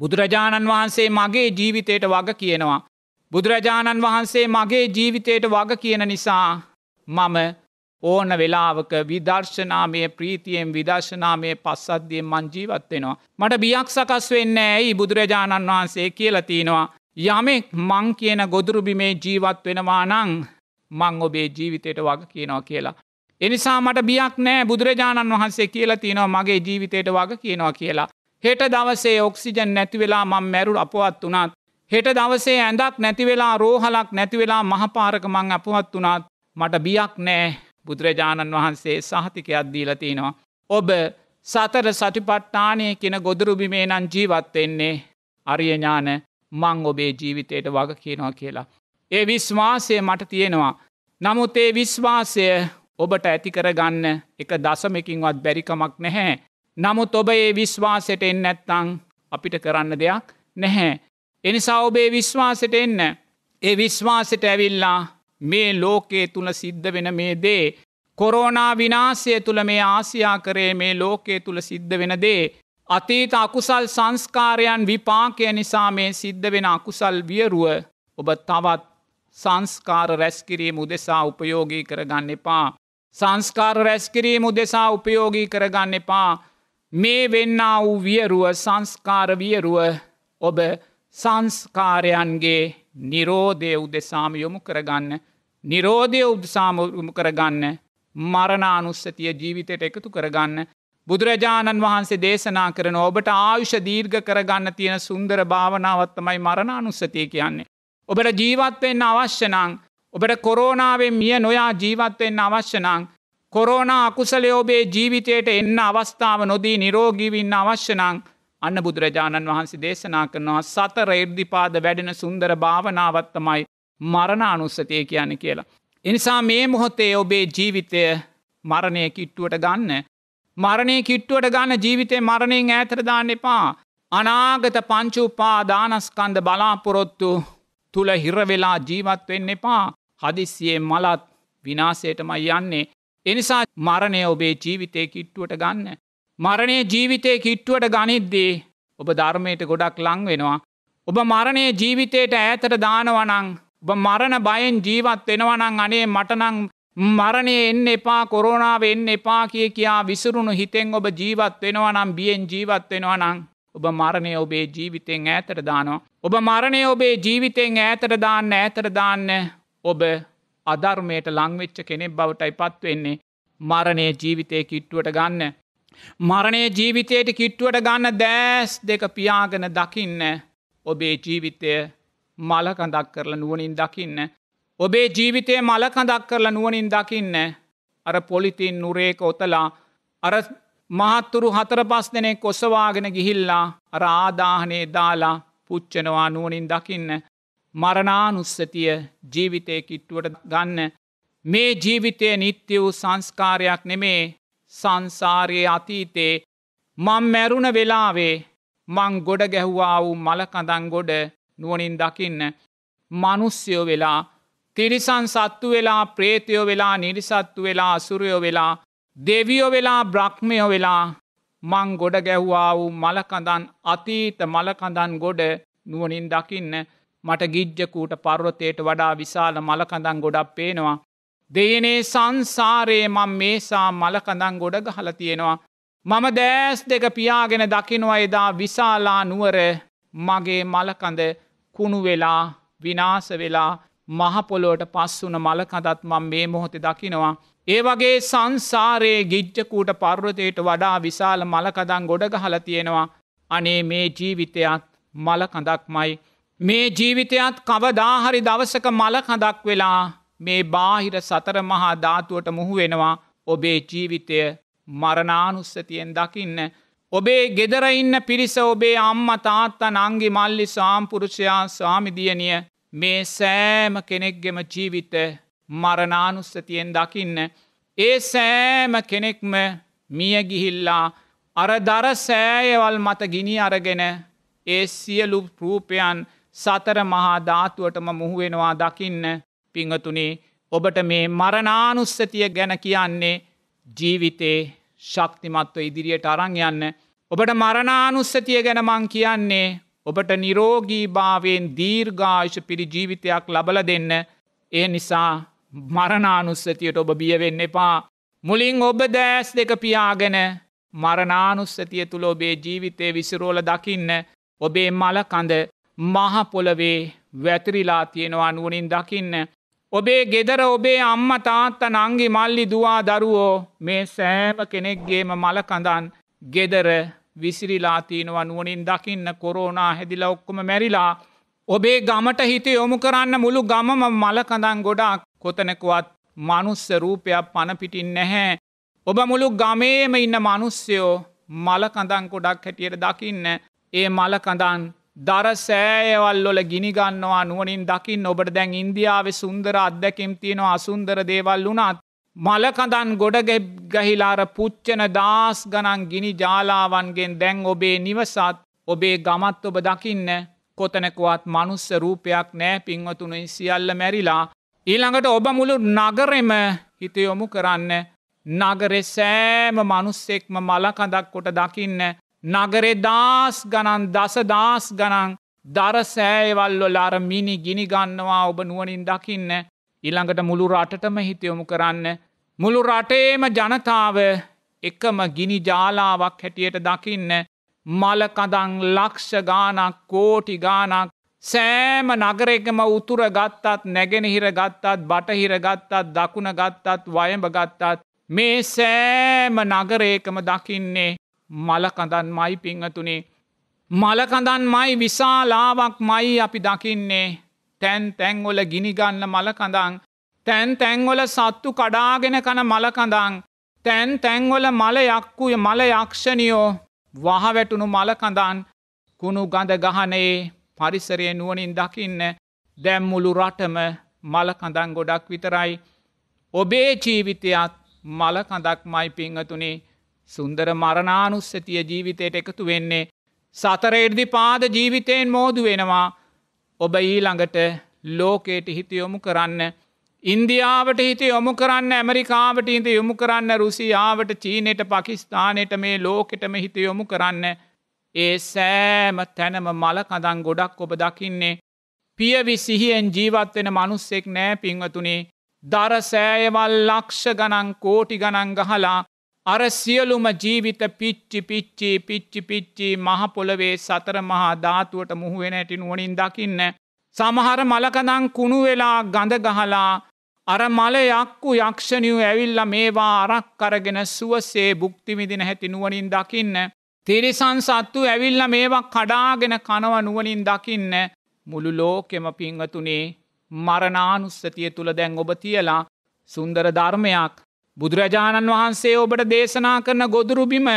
බුදුරජාණන් වහන්සේ මගේ ජීවිතයට වග කියනවා. බුදුරජාණන් වහන්සේ මගේ ජීවිතයට වග කියන නිසා මම ඕන වෙලාවක විදර්ශනාමය ප්‍රීතියෙන් විදර්ශනාමය පස්සද්ධියෙන් මංජීවත්වෙනවා. මට බියක් සකස් වෙන්න ඇයි බුදුරජාණන් වහන්සේ කියලතිනවා. යමෙක් මං කියන ගොදුරුබිමේ ජීවත් වෙනවා නං මං ඔබේ ජීවිතයට වග කියනවා කියලා. එනිසා මට බියක් නෑ බුදුරජාණන් වහන්සේ කියලා තියෙනවා මගේ ජීවිතයට වග කියනවා කියලා. හෙට දවසේ ඔක්සිජන් නැතිවෙලා මං මැරුල් අපවත් වනාත්. හෙට දවසේ ඇඳක් නැතිවෙලා රෝහලක් නැතිවෙලා මහපාරක මං අපවත් වනාත් මට බියක් නෑ බුදුරජාණන් වහන්සේ සහතිකයක් දීලතිනවා. ඔබ සතර සටිපට්ටානය කියෙන ගොදුරුබිමේ නං ජීවත්වෙන්නේ අරියඥාන මං ඔබේ ජීවිතයට වග කියනවා කියලා. ඒ විශ්වාසය මට තියෙනවා. නමුත් ඒ විශ්වාසය ඔබට ඇතිකරගන්න එක දසමකින්වත් බැරිකමක් නැහැ. නමුත් ඔබ ඒ විශ්වාසට එන්න ඇත්තං අපිට කරන්න දෙයක් නැහැ. එනිසා ඔබේ විශ්වාසට එන්න. ඒ විශ්වාසට ඇවිල්ලා මේ ලෝකයේ තුළ සිද්ධ වෙන මේ දේ. කොරෝනා විනාසය තුළ මේ ආසියා කරේ මේ ලෝකයේ තුළ සිද්ධ වෙන දේ. අතීත අකුසල් සංස්කාරයන් විපාකය නිසා මේ සිද්ධ වෙන අකුසල් වියරුව ඔබ තවත් සංස්කාර රැස්කිරීම උදෙසා උපයෝගී කරගන්න එපා. සංස්කාර රැස්කිරීම උදෙසා උපයෝගී කරගන්න එපා මේ වෙන්න වූ වියරුව සංස්කාර වියරුව ඔබ සංස්කාරයන්ගේ නිරෝධය උදෙසාම යොමු කරගන්න නිරෝධය උදසාමයොමු කරගන්න මරණානුස්සතිය ජීවිතයට එකතු කරගන්න බුදුරජාණන් වහන්සේ දේශනා කරන ඔබට ආයුෂ දීර්ඝ කරගන්න තියෙන සුන්දර භාවනාවත්තමයි මරණානුස්සතිය කියන්නේ. ඔබට ජීවත්වෙන්න අවශ්‍යනං ඔබට කොරෝණාවෙන් මිය නොයා ජීවත්වෙන්න අවශ්‍යනං කොරෝණ අකුසලේ ඔබේ ජීවිතයට එන්න අවස්ථාව නොදී නිරෝගීවින්න අවශ්‍යනං අන්න බුදුරජාණන් වහන්සේ දේශනා කරනවා සතර එර්දිපාද වැඩෙන සුන්දර භාවනාවත්තමයි මරණ අනුස්සතිය කියන කියලා. එනිසා මේ මොහොතේ ඔබේ ජීවිතය මරණය කිට්ටුවට ගන්න. මරණය කිට්ටුවට ගන්න ජීවිතය මරණයෙන් ඇතරදාන්න එපා. අනාගත පංචුපා දානස්කන්ද බලාපොරොත්තු තුළ හිරවෙලා ජීවත් වෙන්න එපා හදිස්සියේ මලත් විනාසයටමයි යන්නේ එනිසා මරණය ඔබේ ජීවිතය කිට්ටුවට ගන්න. මරණය ජීවිතය කිට්ටුවට ගනිද්දී ඔබ ධර්මයට ගොඩක් ලං වෙනවා. ඔබ මරණය ජීවිතයට ඇතට දානවනං ඔබ මරණ බයෙන් ජීවත් වෙනවනං අනේ මටනං මරණය එන්න එපා කොරෝණාව එන්න එපා කිය කියා විසුරුණු හිතෙන් ඔබ ජීවත් වෙනවනම් බියෙන් ජීවත් වෙනවනං ඔබ මරණය ඔබේ ජීවිතෙන් ඈතට දානවා. ඔබ මරණය ඔබේ ජීවිතෙන් ඈතට දාන්න ඈතට දාන්න ඔබ අධර්මයට ලංවෙච්ච කෙනෙක් බවටයි පත්වවෙන්නේ මරණය ජීවිතය කිට්ටුවට ගන්න. මරණය ජීවිතයට කිට්ටුවට ගන්න දෑස් දෙක පියාගෙන දකින්න ඔබේ ජීවිතය මලකඳක් කරලා නුවනින් දකින්න. ඔබේ ජීවිතය මලකඳක් කරලා නුවනින් දකින්න අර පොලිතින් නුරේක ඔතලා අර මහත්තුරු හතර පස් දෙනෙක් කොසවාගෙන ගිහිල්ලා අර ආදාහනේ දාලා පුච්චනවා නුවනින් දකින්න. මරණානුස්සතිය ජීවිතය කිට්ටුවට ගන්න මේ ජීවිතය නිත්‍ය වූ සංස්කාරයක් නෙමේ සංසාරයේ අතීතේ මං මැරුණ වෙලාවේ මං ගොඩ ගැහ්වා වූ මලකඳන් ගොඩ නුවනින් දකින්න මනුස්්‍යයෝ වෙලා තිරිසන් සත්තු වෙලා ප්‍රේතියෝ වෙලා නිරිසත්තු වෙලා අසුරයෝ වෙලා දෙවියෝ වෙලා බ්‍රහ්මයෝ වෙලා මං ගොඩ ගැහ්වා වූ මලකඳන් අතීත මලකඳන් ගොඩ නුවනින් දකින්න මට ගිජ්ජකූට පර්වතයට වඩා විශාල මලකඳන් ගොඩක් පේනවා. දේනේ සංසාරයේ මං මේසා මලකඳන් ගොඩ ගහල තියෙනවා. මම දෑස් දෙක පියාගෙන දකිනවා එදා විශාලා නුවර මගේ මලකඳ කුණු වෙලා විනාස වෙලා මහපොලෝට පස්සුන මලකඳත් මං මේ මොහොතෙ දකිනවා. ඒ වගේ සංසාරයේ ගිජ්ජකූට පර්වතයට වඩා විශාල මලකදන් ගොඩ ගහල තියෙනවා අනේ මේ ජීවිතයත් මලකඳක් මයි මේ ජීවිතයත් කවදාහරි දවසක මලකඳක් වෙලා මේ බාහිර සතර මහා ධාතුවට මුහු වෙනවා ඔබේ ජීවිතය මරණානුස්සතියෙන් දකින්න. ඔබේ ගෙදරඉන්න පිරිස ඔබේ අම්ම තාත්ත නංගි මල්ලි සාම්පුරුෂයා ස්වාමිදියනිය මේ සෑම කෙනෙක්ගෙම ජීවිත මරණානුස්සතියෙන් දකින්න. ඒ සෑම කෙනෙක්ම මියගිහිල්ලා අර දර සෑයවල් මත ගිනි අරගෙන ඒ සියලු රූපයන් සතර මහා ධාතුවටම මුහුවෙනවා දකින්න පිංහතුනේ ඔබට මේ මරනානුස්සතිය ගැන කියන්නේ ජීවිතේ ශක්තිමත්ව ඉදිරියට අරං යන්න. ඔබට මරනානුස්සතිය ගැන මං කියන්නේ ඔබට නිරෝගී භාවයෙන් දීර්ඝාශ පිරි ජීවිතයක් ලබල දෙන්න. ඒ නිසා මරනානුස්සතියට ඔබ බියවෙන්න එපා. මුලින් ඔබ දෑස් දෙක පියාගෙන මරනානුස්සතිය තුළ ඔබේ ජීවිතය විසිරෝල දකින්න ඔබේ මලකඳ මහපොලවේ වැතිරිලා තියෙනවා නුවනින් දකින්න. ඔබේ ගෙදර ඔබේ අම්ම තාත්ත නංගි මල්ලි දවා දරුවෝ මේ සෑම කෙනෙක්ගේම මලකඳන් ගෙදර විසිරිලාතිීනවා නුවනින් දකින්න කොරෝනා හැදිල ඔක්කොම මැරිලා. ඔබේ ගමට හිත යොමු කරන්න මුළු ගමම මලකඳන් ගොඩක් කොතනකුවත් මනුස්ස රූපයක් පණපිටින් නැහැ. ඔබ මුළු ගමේම ඉන්න මනුස්්‍යයෝ මලකඳන් ගොඩක් හැටියට දකින්න ඒ මලකඳන් දර සෑයවල්ලොල ගිනිගන්නවා නුවනින් දකිින් ඔබට දැන් ඉන්දියාවේ සුන්දර අත්දැකම් තියෙනවා අසුන්දර දේවල් වුණත් මලකඳන් ගොඩගෙබ් ගහිලාර පුච්චන දාස් ගනන් ගිනි ජාලාවන්ගෙන් දැන් ඔබේ නිවසත් ඔබේ ගමත් ඔබ දකින්න කොතනකුවත් මනුස්ස රූපයක් නෑ පින්වතුනේ සියල්ල මැරිලා. ඊළඟට ඔබ මුළු නගරෙම හිතයොමු කරන්න නගරෙ සෑම මනුස්සෙක්ම මලකඳක් කොට දකින්න නගරේ දාස් ගණන් දසදස් ගණන් දරසෑයවල්ලො ලාර මිනි ගිනි ගන්නවා ඔබ නුවනින් දකින්න ඉළඟට මුළු රටටම හිතයොමු කරන්න. මුළු රටේම ජනතාව එකම ගිනි ජාලාවක් හැටියට දකින්න මලකදං ලක්ෂ ගානක් කෝටි ගානක් සෑම නගරෙකම උතුර ගත්තත් නැගෙනහිර ගත්තත් බටහිර ගත්තත් දකුණ ගත්තත් වයඹ ගත්තත් මේ සෑම නගරේකම දකින්නේ මලකඳන් මයි පිංහතුනේ. මලකඳන් මයි විශාලාවක් මයි අපි දකින්නේ තැන් තැන්වොල ගිනිගන්න මලකඳං. තැන් තැන්වොල සත්තු කඩාගෙන කන මලකඳං. තැන් තැන්වොල මල යක්කුය මල යක්ෂණියෝ වහවැටුණු මලකඳන් කුණු ගඳ ගහනයේ පරිසරය නුවනින් දකින්න දැම්මුළු රටම මලකඳන් ගොඩක් විතරයි. ඔබේ ජීවිතයත් මලකඳක් මයි පිංහතුනේ සුන්දර මරණානුස්සතිය ජීවිතයට එකතු වෙන්නේ. සතරේර්දි පාද ජීවිතයෙන් මෝදු වෙනවා ඔබ ඊළඟට ලෝකයට හිත යොමු කරන්න. ඉන්දියාවට හිත යොමු කරන්න ඇමරිකාවට හිත යොමු කරන්න රුසියාවට චීනයට පකිස්ථානයට මේ ලෝකෙටම හිත යොමු කරන්න. ඒ සෑම තැනම මලකදන් ගොඩක් ඔබ දකින්නේ. පියවි සිහියෙන් ජීවත්වෙන මනුස්සෙක් නෑ පින්වතුනේ දර සෑයවල් ලක්ෂ ගණන් කෝටි ගණන් ගහලා අර සියලුම ජීවිත පිච්චි පිච්චි පිච්චි පිච්චි මහපොළවේ සතර මහා ධාතුවට මුහුවෙන ඇටි නුවනින් දකින්න. සමහර මලකනං කුණු වෙලා ගඳ ගහලා අර මල යක්කු යක්ෂණියු ඇවිල්ල මේවා අරක් කරගෙන සුවසේ බුක්තිමිදින හැති නුවනින් දකින්න. තිරිසන් සත්තු ඇවිල්ල මේවා කඩාගෙන කනව නුවනින් දකින්න මුළු ලෝකෙම පිංහතුනේ මරණානුස්සතිය තුළ දැන් ඔබ තියලා සුන්දර ධර්මයක් බුදුරජාණන් වහන්සේ ඔබට දේශනා කරන ගොදුරුබිම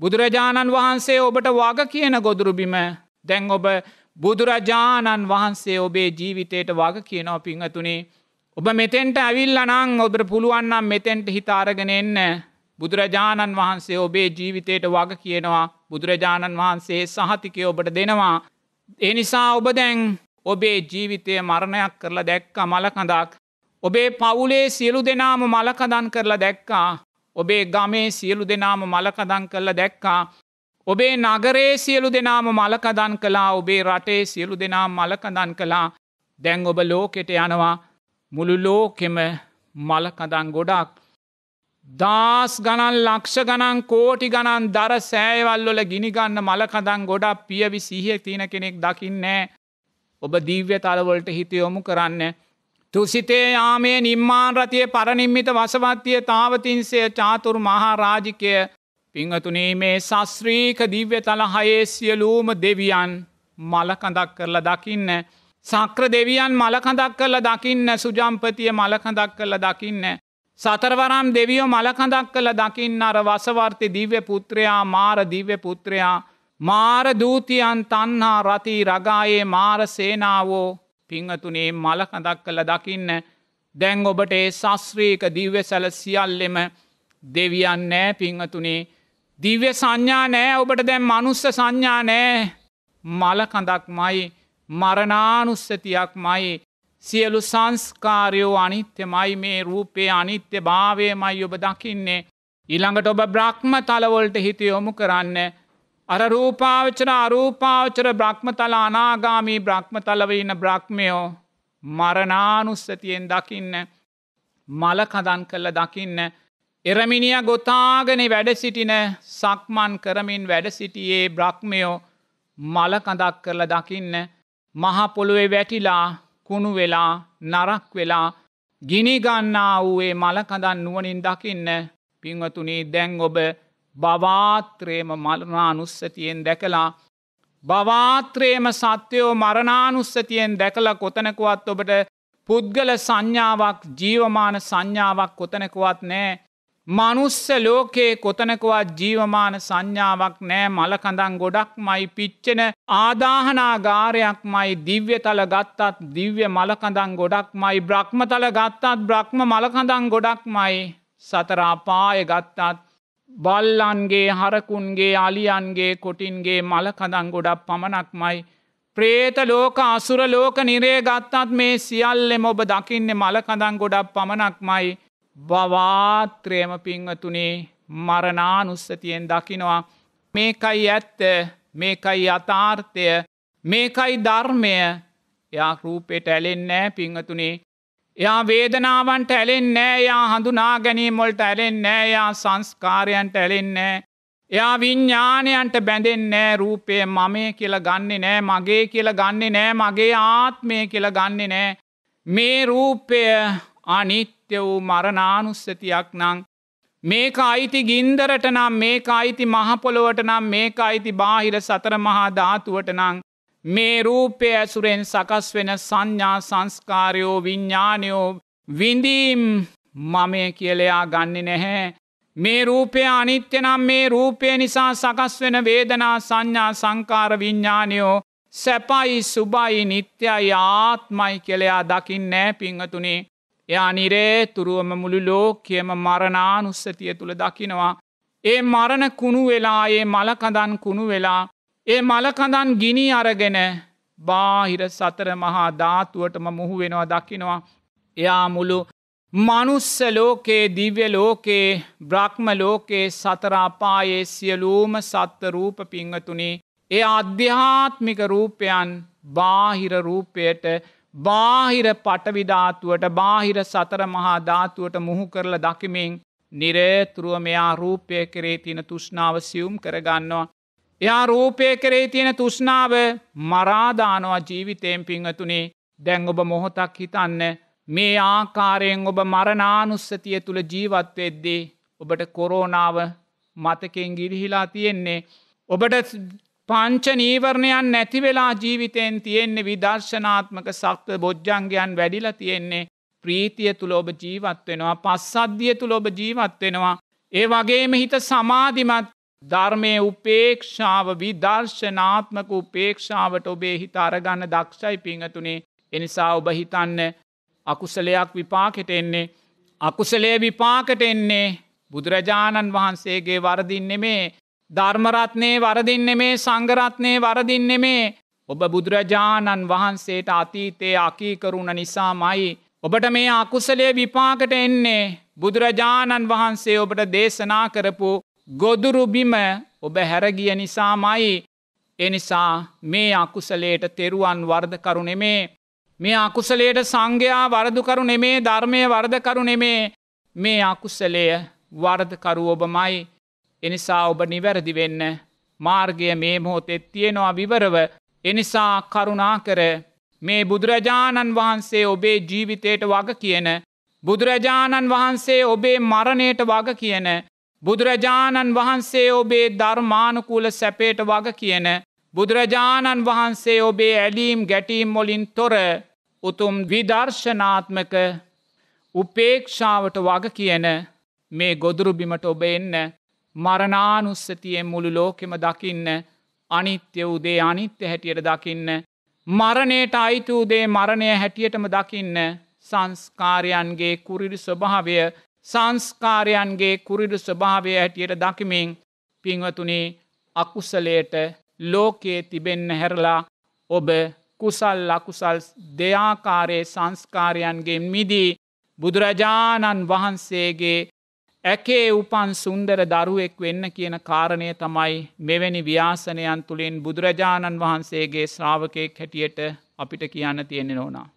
බුදුරජාණන් වහන්සේ ඔබට වග කියන ගොදුරුබිම දැන් ඔබ බුදුරජාණන් වහන්සේ ඔබේ ජීවිතයට වග කියනව පිංහතුනේ ඔබ මෙතෙන්ට ඇවිල්ලනං ඔබට පුළුවන්නම් මෙතෙන්ට හිතාරගෙන එන්න බුදුරජාණන් වහන්සේ ඔබේ ජීවිතයට වග කියනවා බුදුරජාණන් වහන්සේ සහතිකය ඔබට දෙනවා. එනිසා ඔබ දැන් ඔබේ ජීවිතය මරණයක් කරලා දැක්ක මලකඳක් ඔබේ පවුලේ සියලු දෙනාම මලකදන් කරලා දැක්කා ඔබේ ගමේ සියලු දෙනාම මලකදන් කරලා දැක්කා ඔබේ නගරේ සියලු දෙනාම මලකදන් කලා ඔබේ රටේ සියලු දෙනාම් මලකදන් කලා දැන් ඔබ ලෝකෙට යනවා මුළු ලෝකෙම මලකදන් ගොඩක්. දාස් ගණන් ලක්ෂ ගණන් කෝටි ගණන් දර සෑවල්ලොල ගිනිගන්න මලකදන් ගොඩක් පියවි සිහිය තියෙන කෙනෙක් දකින්නෑ ඔබ දීව්‍ය තලවලට හිත යොමු කරන්න තුසිතේ යාමේ නිර්මාණ රතිය පරනිම්මිත වසවත්තිය තාවතින්සය චාතුර් මහා රාජිකය පිංහතුනේ මේ සස්්‍රීක දිව්‍ය තල හයේ සියලූම දෙවියන් මලකඳක් කරලා දකින්න. සක්‍ර දෙවියන් මලකඳක් කරලා දකින්න සුජම්පතිය මලකඳක් කරලා දකින්න. සතරවරම් දෙවියෝ මලකඳක් කළ දකින්න අර වසවර්ති දිව්‍ය පුත්‍රයා මාර දිව්‍ය පුත්‍රයා මාර දූතියන් තන්හා රති රගායේ මාර සේනාවෝ පිංහතුනේ මල කඳක් කළ දකින්න දැන් ඔබට ඒ ශස්ත්‍රීක දිව්‍ය සැල සියල්ලෙම දෙවියන් නෑ පිංහතුනේ දිව්‍ය සංඥා නෑ ඔබට දැන් මනුස්ස සංඥා නෑ මලකඳක් මයි මරණානුස්සතියක් මයි සියලු සංස්කාරයෝ අනිත්‍යමයි මේ රූපය අනිත්‍ය භාවය මයි ඔබ දකින්නේ. ඉළඟට ඔබ බ්‍රහ්ම තලවොල්ට හිත යොමු කරන්න අර රූපාවචර අරූපාවචර බ්‍රහ්මතල අනාගාමී බ්‍රහ්මතලවඉන්න බ්‍රහ්මයෝ මරනානුස්සතියෙන් දකින්න මලකදන් කල්ල දකින්න එරමිනිිය ගොතාගෙන වැඩ සිටින සක්මන් කරමින් වැඩ සිටියේ බ්‍රහ්මයෝ මලකඳක් කරල දකින්න මහපොළුවේ වැටිලා කුණු වෙලා නරක් වෙලා ගිනිගන්නා වූේ මලකඳන් නුවනින් දකින්න පිංවතුනේ දැන් ඔබ බවාත්‍රේම මරනානුස්සතියෙන් දැකලා බවාත්‍රේම සත්‍යයෝ මරනානුස්සතියෙන් දැකලා කොතනකුවත් ඔබට පුද්ගල සංඥාවක් ජීවමාන සංඥාවක් කොතනකුවත් නෑ මනුස්ස ලෝකයේ කොතනකවත් ජීවමාන සංඥාවක් නෑ මලකඳන් ගොඩක් මයි පිච්චෙන ආදාහනාගාරයක් මයි දිව්‍ය තල ගත්තත් දිව්‍ය මලකඳන් ගොඩක් මයි බ්‍රහ්ම තල ගත්තත් බ්‍රහ්ම මලකඳන් ගොඩක් මයි සතරාපාය ගත්තත් බල්ලන්ගේ හරකුන්ගේ අලියන්ගේ කොටින්ගේ මලකදන් ගොඩක් පමණක්මයි. ප්‍රේත ලෝක අසුර ලෝක නිරේ ගත්තත් මේ සියල්ලෙම ඔබ දකින්නේ මලකඳන් ගොඩක් පමණක්මයි. බවාත්‍රයම පිංවතුනේ මරණානුස්සතියෙන් දකිනවා. මේකයි ඇත්ත මේකයි අතාර්ථය මේකයි ධර්මය යා රූපෙට ඇලෙන්නෑ පිංහතුනේ යා වේදනාවන්ට ඇලෙන් නෑ යා හඳුනා ගැනීමොල්ට ඇලෙන් නෑ යා සංස්කාරයන්ට ඇලෙන්නෑ. එයා විඤ්ඥානයන්ට බැඳෙන් නෑ රූපය මමය කියල ගන්නේ නෑ මගේ කියල ගන්නේ නෑ මගේ ආත්මය කියල ගන්නේ නෑ. මේ රූපය අනිත්‍ය වූ මරනානුස්සතියක් නං. මේක අයිති ගින්දරට නම් මේක අයිති මහපොළොවට නම් මේක අයිති බාහිර සතර මහා ධාතුවට නං. මේ රූපය ඇසුරෙන් සකස් වෙන සංඥා සංස්කාරයෝ විඤ්ඥානයෝ විඳීම් මමය කියලයා ගන්න නැහැ. මේ රූපය අනිත්‍ය නම් මේ රූපය නිසා සකස් වෙන වේදනා සංඥා සංකාර විඤ්ඥානයෝ සැපයි සුබයි නිත්‍යයි ආත්මයි කෙලයා දකිින් නෑ පිංහතුනේ. එයා නිරේ තුරුවම මුළු ලෝකයම මරණානුස්සතිය තුළ දකිනවා. ඒ මරණ කුණු වෙලා ඒ මලකදන් කුණු වෙලා ඒ මලකඳන් ගිනි අරගෙන බාහිර සතර මහා ධාතුවටම මුහු වෙනවා දකිනවා. එයා මුළු මනුස්ස ලෝකයේ දිව්‍ය ලෝකයේ බ්‍රහ්ම ලෝකයේ සතරාපායේ සියලූම සත්ත රූප පිංහතුනේ ඒ අධ්‍යාත්මික රූපයන් බාහිර රූපයට බාහිර පටවිධාතුවට බාහිර සතර මහා ධාතුවට මුහු කරල දකිමින් නිරේතුරුව මෙයා රූපය කරේ තින තුෂ්නාව සියුම් කරගන්නවා. එයා රූපය කරේ තියෙන තුෂ්නාව මරාදානවා ජීවිතයෙන් පිංහතුනේ දැන් ඔබ මොහොතක් හිතන්න මේ ආකාරයෙන් ඔබ මරනානුස්සතිය තුළ ජීවත්වවෙද්දේ ඔබට කොරෝනාව මතකෙන් ගිරිහිලා තියෙන්නේ. ඔබට පංච නීවරණයන් නැතිවෙලා ජීවිතයෙන් තියෙන්නේ විදර්ශනාත්මක සක්ව බොජ්ජන්ගයන් වැඩිල තියෙන්නේ ප්‍රීතිය තුළ ඔබ ජීවත්වෙනවා පස් අධ්‍යිය තුළ ඔබ ජීවත්වෙනවා. ඒ වගේම හිත සමාධිමත් ධර්මය උපේක්ෂාව විදර්ශනාත්මක උපේක්ෂාවට ඔබේ හිත අරගන්න දක්ෂයි පිංහතුනේ එනිසා ඔබ හිතන්න අකුසලයක් විපාකෙට එන්නේ. අකුසලේ විපාකට එන්නේ බුදුරජාණන් වහන්සේගේ වරදින්නේ මේ ධර්මරත්නයේ වරදින්නේ මේ සංගරත්නය වරදින්නේ මේ ඔබ බුදුරජාණන් වහන්සේට අතීතයේ අකීකරුණ නිසා මයි. ඔබට මේ අකුසලේ විපාකට එන්නේ බුදුරජාණන් වහන්සේ ඔබට දේශනා කරපු ගොදුරුබිම ඔබ හැරගිය නිසාමයි එනිසා මේ අකුසලයට තෙරුවන් වර්ධකරු නෙමේ මේ අකුසලයට සංඝයා වරදුකරු නෙමේ ධර්මය වර්ධකරු නෙමේ මේ අකුසලය වර්ධකරු ඔබමයි එනිසා ඔබ නිවැරදි වෙන්න මාර්ගය මේ මොහොතෙත් තියෙනවා විවරව එනිසා කරුණා කර මේ බුදුරජාණන් වහන්සේ ඔබේ ජීවිතයට වග කියන බුදුරජාණන් වහන්සේ ඔබේ මරණයට වග කියන බුදුරජාණන් වහන්සේ ඔබේ ධර්මානුකූල සැපේට වග කියන බුදුරජාණන් වහන්සේ ඔබේ ඇලීම් ගැටීම් මොලින් තොර උතුම් විදර්ශනාත්මක උපේක්ෂාවට වග කියන මේ ගොදුරුබිමට ඔබ එන්න මරණානුස්සතියෙන් මුළු ලෝකෙම දකින්න අනිත්‍ය වූදේ අනිත්‍ය හැටියට දකින්න. මරණයට අයිතුූදේ මරණය හැටියටම දකින්න සංස්කාරයන්ගේ කුරිරි ස්වභාවය සංස්කාරයන්ගේ කුරිඩු ස්වභාවය හැටියට දකිමින් පිංවතුනේ අකුසලයට ලෝකයේ තිබෙන්න හැරලා ඔබ කුසල් ලකුසල් දෙයාකාරයේ සංස්කාරයන්ගේ මිදී බුදුරජාණන් වහන්සේගේ ඇකේ උපන් සුන්දර දරුවෙක් වෙන්න කියන කාරණය තමයි මෙවැනි ව්‍යාසනයන් තුළින් බුදුරජාණන් වහන්සේගේ ශ්‍රාවකයෙක් හැටියට අපිට කියන්න තියෙනෙ ඕනා.